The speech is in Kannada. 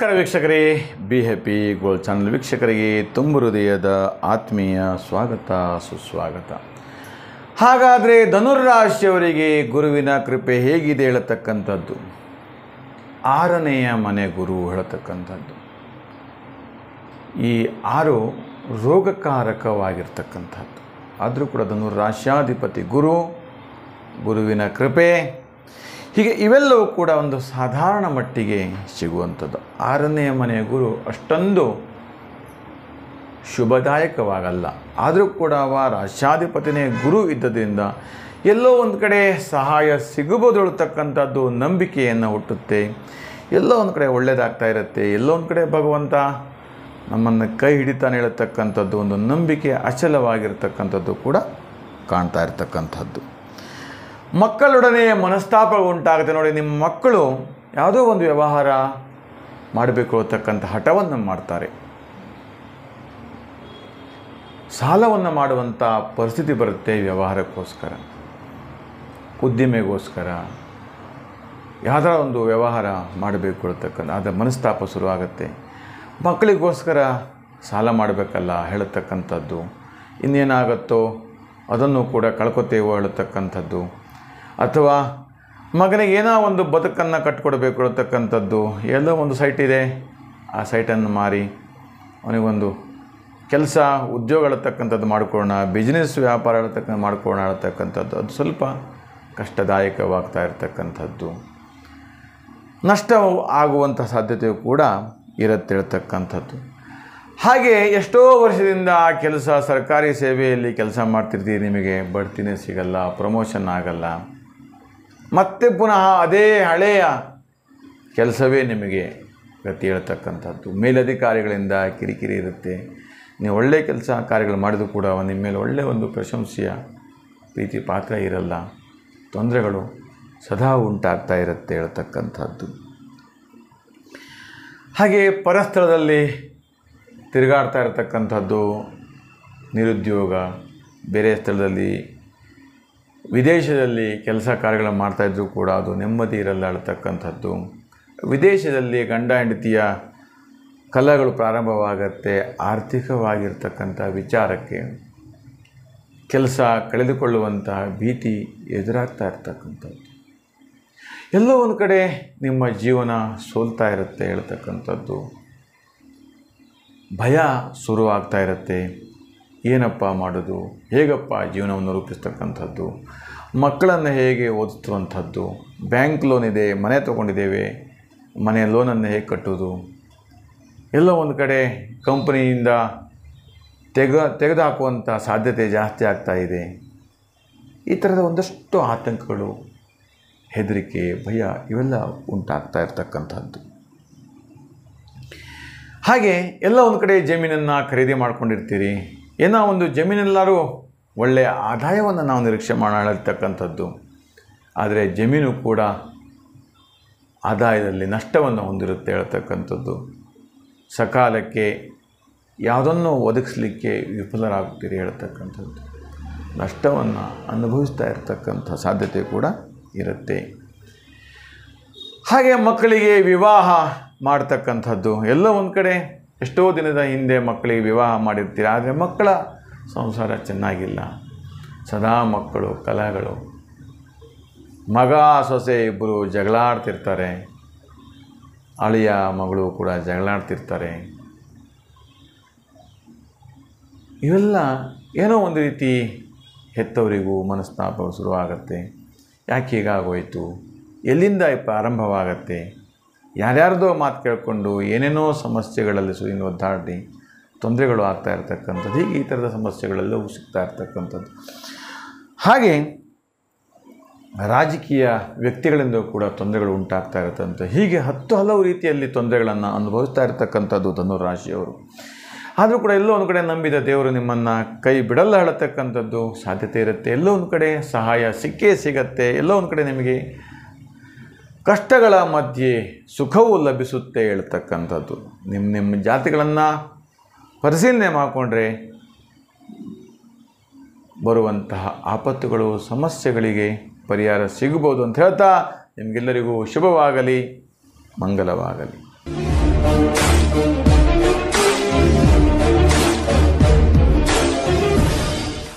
ನಮಸ್ಕಾರ ವೀಕ್ಷಕರೇ ಬಿ ಹ್ಯಾಪಿ ಗೋಲ್ಡ್ ಚಾನಲ್ ವೀಕ್ಷಕರಿಗೆ ತುಂಬ ಹೃದಯದ ಆತ್ಮೀಯ ಸ್ವಾಗತ ಸುಸ್ವಾಗತ ಹಾಗಾದರೆ ರಾಶಿಯವರಿಗೆ ಗುರುವಿನ ಕೃಪೆ ಹೇಗಿದೆ ಹೇಳತಕ್ಕಂಥದ್ದು ಆರನೆಯ ಮನೆ ಗುರು ಹೇಳತಕ್ಕಂಥದ್ದು ಈ ಆರು ರೋಗಕಾರಕವಾಗಿರ್ತಕ್ಕಂಥದ್ದು ಆದರೂ ಕೂಡ ಧನುರಾಶ್ಯಾಧಿಪತಿ ಗುರು ಗುರುವಿನ ಕೃಪೆ ಹೀಗೆ ಇವೆಲ್ಲವೂ ಕೂಡ ಒಂದು ಸಾಧಾರಣ ಮಟ್ಟಿಗೆ ಸಿಗುವಂಥದ್ದು ಆರನೆಯ ಮನೆಯ ಗುರು ಅಷ್ಟೊಂದು ಶುಭದಾಯಕವಾಗಲ್ಲ ಆದರೂ ಕೂಡ ವಾರ ರಾಶಾಧಿಪತಿನೇ ಗುರು ಇದ್ದದ್ರಿಂದ ಎಲ್ಲೋ ಒಂದು ಕಡೆ ಸಹಾಯ ಸಿಗಬಹುದೊಳ್ತಕ್ಕಂಥದ್ದು ನಂಬಿಕೆಯನ್ನು ಹುಟ್ಟುತ್ತೆ ಎಲ್ಲೋ ಒಂದು ಕಡೆ ಒಳ್ಳೆಯದಾಗ್ತಾ ಇರುತ್ತೆ ಎಲ್ಲೋ ಒಂದು ಕಡೆ ಭಗವಂತ ನಮ್ಮನ್ನು ಕೈ ಹಿಡಿತಾನೆ ಹೇಳತಕ್ಕಂಥದ್ದು ಒಂದು ನಂಬಿಕೆ ಅಚಲವಾಗಿರ್ತಕ್ಕಂಥದ್ದು ಕೂಡ ಕಾಣ್ತಾ ಇರತಕ್ಕಂಥದ್ದು ಮಕ್ಕಳೊಡನೆ ಮನಸ್ತಾಪ ಉಂಟಾಗುತ್ತೆ ನೋಡಿ ನಿಮ್ಮ ಮಕ್ಕಳು ಯಾವುದೋ ಒಂದು ವ್ಯವಹಾರ ಮಾಡಬೇಕು ಅಂತಕ್ಕಂಥ ಹಠವನ್ನು ಮಾಡ್ತಾರೆ ಸಾಲವನ್ನು ಮಾಡುವಂಥ ಪರಿಸ್ಥಿತಿ ಬರುತ್ತೆ ವ್ಯವಹಾರಕ್ಕೋಸ್ಕರ ಉದ್ದಿಮೆಗೋಸ್ಕರ ಯಾವುದರ ಒಂದು ವ್ಯವಹಾರ ಮಾಡಬೇಕು ಅಂತಕ್ಕಂಥ ಅದರ ಮನಸ್ತಾಪ ಶುರುವಾಗುತ್ತೆ ಮಕ್ಕಳಿಗೋಸ್ಕರ ಸಾಲ ಮಾಡಬೇಕಲ್ಲ ಹೇಳತಕ್ಕಂಥದ್ದು ಇನ್ನೇನಾಗುತ್ತೋ ಅದನ್ನು ಕೂಡ ಕಳ್ಕೊತೇವೋ ಹೇಳತಕ್ಕಂಥದ್ದು ಅಥವಾ ಮಗನಿಗೆ ಏನೋ ಒಂದು ಬದುಕನ್ನು ಕಟ್ಟಿಕೊಡ್ಬೇಕು ಅನ್ನತಕ್ಕಂಥದ್ದು ಎಲ್ಲೋ ಒಂದು ಸೈಟ್ ಇದೆ ಆ ಸೈಟನ್ನು ಮಾರಿ ಅವನಿಗೊಂದು ಕೆಲಸ ಉದ್ಯೋಗ ಅಳತಕ್ಕಂಥದ್ದು ಮಾಡಿಕೊಡೋಣ ಬಿಸ್ನೆಸ್ ವ್ಯಾಪಾರ ಅಳತಕ್ಕ ಮಾಡಿಕೊಡೋಣ ಅಳತಕ್ಕಂಥದ್ದು ಅದು ಸ್ವಲ್ಪ ಕಷ್ಟದಾಯಕವಾಗ್ತಾ ಇರತಕ್ಕಂಥದ್ದು ನಷ್ಟ ಆಗುವಂಥ ಸಾಧ್ಯತೆಯು ಕೂಡ ಇರುತ್ತೆ ಹೇಳ್ತಕ್ಕಂಥದ್ದು ಹಾಗೆ ಎಷ್ಟೋ ವರ್ಷದಿಂದ ಆ ಕೆಲಸ ಸರ್ಕಾರಿ ಸೇವೆಯಲ್ಲಿ ಕೆಲಸ ಮಾಡ್ತಿರ್ತೀರಿ ನಿಮಗೆ ಬಡ್ತಿನೇ ಸಿಗಲ್ಲ ಪ್ರಮೋಷನ್ ಆಗಲ್ಲ ಮತ್ತೆ ಪುನಃ ಅದೇ ಹಳೆಯ ಕೆಲಸವೇ ನಿಮಗೆ ಗತಿ ಹೇಳ್ತಕ್ಕಂಥದ್ದು ಮೇಲಧಿಕಾರಿಗಳಿಂದ ಕಿರಿಕಿರಿ ಇರುತ್ತೆ ನೀವು ಒಳ್ಳೆಯ ಕೆಲಸ ಕಾರ್ಯಗಳು ಮಾಡಿದ್ರು ಕೂಡ ನಿಮ್ಮ ಮೇಲೆ ಒಳ್ಳೆಯ ಒಂದು ಪ್ರಶಂಸೆಯ ಪ್ರೀತಿ ಪಾತ್ರ ಇರಲ್ಲ ತೊಂದರೆಗಳು ಸದಾ ಉಂಟಾಗ್ತಾ ಇರುತ್ತೆ ಹೇಳ್ತಕ್ಕಂಥದ್ದು ಹಾಗೆ ಪರಸ್ಥಳದಲ್ಲಿ ತಿರುಗಾಡ್ತಾ ಇರತಕ್ಕಂಥದ್ದು ನಿರುದ್ಯೋಗ ಬೇರೆ ಸ್ಥಳದಲ್ಲಿ ವಿದೇಶದಲ್ಲಿ ಕೆಲಸ ಕಾರ್ಯಗಳನ್ನು ಮಾಡ್ತಾಯಿದ್ರು ಕೂಡ ಅದು ನೆಮ್ಮದಿ ಇರಲ್ಲ ಅಳ್ತಕ್ಕಂಥದ್ದು ವಿದೇಶದಲ್ಲಿ ಗಂಡ ಹೆಂಡತಿಯ ಕಲಗಳು ಪ್ರಾರಂಭವಾಗತ್ತೆ ಆರ್ಥಿಕವಾಗಿರ್ತಕ್ಕಂಥ ವಿಚಾರಕ್ಕೆ ಕೆಲಸ ಕಳೆದುಕೊಳ್ಳುವಂತಹ ಭೀತಿ ಎದುರಾಗ್ತಾ ಇರ್ತಕ್ಕಂಥದ್ದು ಎಲ್ಲೋ ಒಂದು ಕಡೆ ನಿಮ್ಮ ಜೀವನ ಸೋಲ್ತಾ ಇರುತ್ತೆ ಹೇಳ್ತಕ್ಕಂಥದ್ದು ಭಯ ಶುರುವಾಗ್ತಾ ಇರುತ್ತೆ ಏನಪ್ಪ ಮಾಡೋದು ಹೇಗಪ್ಪ ಜೀವನವನ್ನು ರೂಪಿಸ್ತಕ್ಕಂಥದ್ದು ಮಕ್ಕಳನ್ನು ಹೇಗೆ ಓದಿಸುವಂಥದ್ದು ಬ್ಯಾಂಕ್ ಲೋನ್ ಇದೆ ಮನೆ ತೊಗೊಂಡಿದ್ದೇವೆ ಮನೆ ಲೋನನ್ನು ಹೇಗೆ ಕಟ್ಟೋದು ಎಲ್ಲ ಒಂದು ಕಡೆ ಕಂಪನಿಯಿಂದ ತೆಗ ತೆಗೆದುಹಾಕುವಂಥ ಸಾಧ್ಯತೆ ಜಾಸ್ತಿ ಆಗ್ತಾ ಇದೆ ಈ ಥರದ ಒಂದಷ್ಟು ಆತಂಕಗಳು ಹೆದರಿಕೆ ಭಯ ಇವೆಲ್ಲ ಉಂಟಾಗ್ತಾ ಇರ್ತಕ್ಕಂಥದ್ದು ಹಾಗೆ ಎಲ್ಲ ಒಂದು ಕಡೆ ಜಮೀನನ್ನು ಖರೀದಿ ಮಾಡ್ಕೊಂಡಿರ್ತೀರಿ ಏನೋ ಒಂದು ಜಮೀನೆಲ್ಲರೂ ಒಳ್ಳೆಯ ಆದಾಯವನ್ನು ನಾವು ನಿರೀಕ್ಷೆ ಮಾಡಿರ್ತಕ್ಕಂಥದ್ದು ಆದರೆ ಜಮೀನು ಕೂಡ ಆದಾಯದಲ್ಲಿ ನಷ್ಟವನ್ನು ಹೊಂದಿರುತ್ತೆ ಹೇಳ್ತಕ್ಕಂಥದ್ದು ಸಕಾಲಕ್ಕೆ ಯಾವುದನ್ನು ಒದಗಿಸ್ಲಿಕ್ಕೆ ವಿಫಲರಾಗುತ್ತೀರಿ ಹೇಳ್ತಕ್ಕಂಥದ್ದು ನಷ್ಟವನ್ನು ಅನುಭವಿಸ್ತಾ ಇರತಕ್ಕಂಥ ಸಾಧ್ಯತೆ ಕೂಡ ಇರುತ್ತೆ ಹಾಗೆ ಮಕ್ಕಳಿಗೆ ವಿವಾಹ ಮಾಡ್ತಕ್ಕಂಥದ್ದು ಎಲ್ಲ ಒಂದು ಕಡೆ ಎಷ್ಟೋ ದಿನದ ಹಿಂದೆ ಮಕ್ಕಳಿಗೆ ವಿವಾಹ ಮಾಡಿರ್ತೀರ ಆದರೆ ಮಕ್ಕಳ ಸಂಸಾರ ಚೆನ್ನಾಗಿಲ್ಲ ಸದಾ ಮಕ್ಕಳು ಕಲಗಳು ಮಗ ಸೊಸೆ ಇಬ್ಬರು ಜಗಳಾಡ್ತಿರ್ತಾರೆ ಅಳಿಯ ಮಗಳು ಕೂಡ ಜಗಳಾಡ್ತಿರ್ತಾರೆ ಇವೆಲ್ಲ ಏನೋ ಒಂದು ರೀತಿ ಹೆತ್ತವರಿಗೂ ಮನಸ್ತಾಪ ಶುರುವಾಗತ್ತೆ ಯಾಕೆ ಹೀಗಾಗೋಯಿತು ಎಲ್ಲಿಂದ ಪ್ರಾರಂಭವಾಗತ್ತೆ ಯಾರ್ಯಾರ್ದೋ ಮಾತು ಕೇಳಿಕೊಂಡು ಏನೇನೋ ಸಮಸ್ಯೆಗಳಲ್ಲಿ ಸುದಿನ ಒದ್ದಾಡಿ ತೊಂದರೆಗಳು ಆಗ್ತಾ ಇರ್ತಕ್ಕಂಥದ್ದು ಹೀಗೆ ಈ ಥರದ ಸಮಸ್ಯೆಗಳಲ್ಲೂ ಸಿಗ್ತಾ ಇರ್ತಕ್ಕಂಥದ್ದು ಹಾಗೆ ರಾಜಕೀಯ ವ್ಯಕ್ತಿಗಳಿಂದ ಕೂಡ ತೊಂದರೆಗಳು ಉಂಟಾಗ್ತಾ ಇರತ್ತಂತೆ ಹೀಗೆ ಹತ್ತು ಹಲವು ರೀತಿಯಲ್ಲಿ ತೊಂದರೆಗಳನ್ನು ಅನುಭವಿಸ್ತಾ ಇರತಕ್ಕಂಥದ್ದು ಧನುರಾಶಿಯವರು ಆದರೂ ಕೂಡ ಎಲ್ಲೋ ಒಂದು ಕಡೆ ನಂಬಿದ ದೇವರು ನಿಮ್ಮನ್ನು ಕೈ ಬಿಡಲ್ಲ ಹೇಳತಕ್ಕಂಥದ್ದು ಸಾಧ್ಯತೆ ಇರುತ್ತೆ ಎಲ್ಲೋ ಒಂದು ಕಡೆ ಸಹಾಯ ಸಿಕ್ಕೇ ಸಿಗತ್ತೆ ಎಲ್ಲೋ ಒಂದು ಕಡೆ ನಿಮಗೆ ಕಷ್ಟಗಳ ಮಧ್ಯೆ ಸುಖವು ಲಭಿಸುತ್ತೆ ಹೇಳ್ತಕ್ಕಂಥದ್ದು ನಿಮ್ಮ ನಿಮ್ಮ ಜಾತಿಗಳನ್ನು ಪರಿಶೀಲನೆ ಮಾಡಿಕೊಂಡ್ರೆ ಬರುವಂತಹ ಆಪತ್ತುಗಳು ಸಮಸ್ಯೆಗಳಿಗೆ ಪರಿಹಾರ ಸಿಗಬಹುದು ಅಂತ ಹೇಳ್ತಾ ನಿಮಗೆಲ್ಲರಿಗೂ ಶುಭವಾಗಲಿ ಮಂಗಲವಾಗಲಿ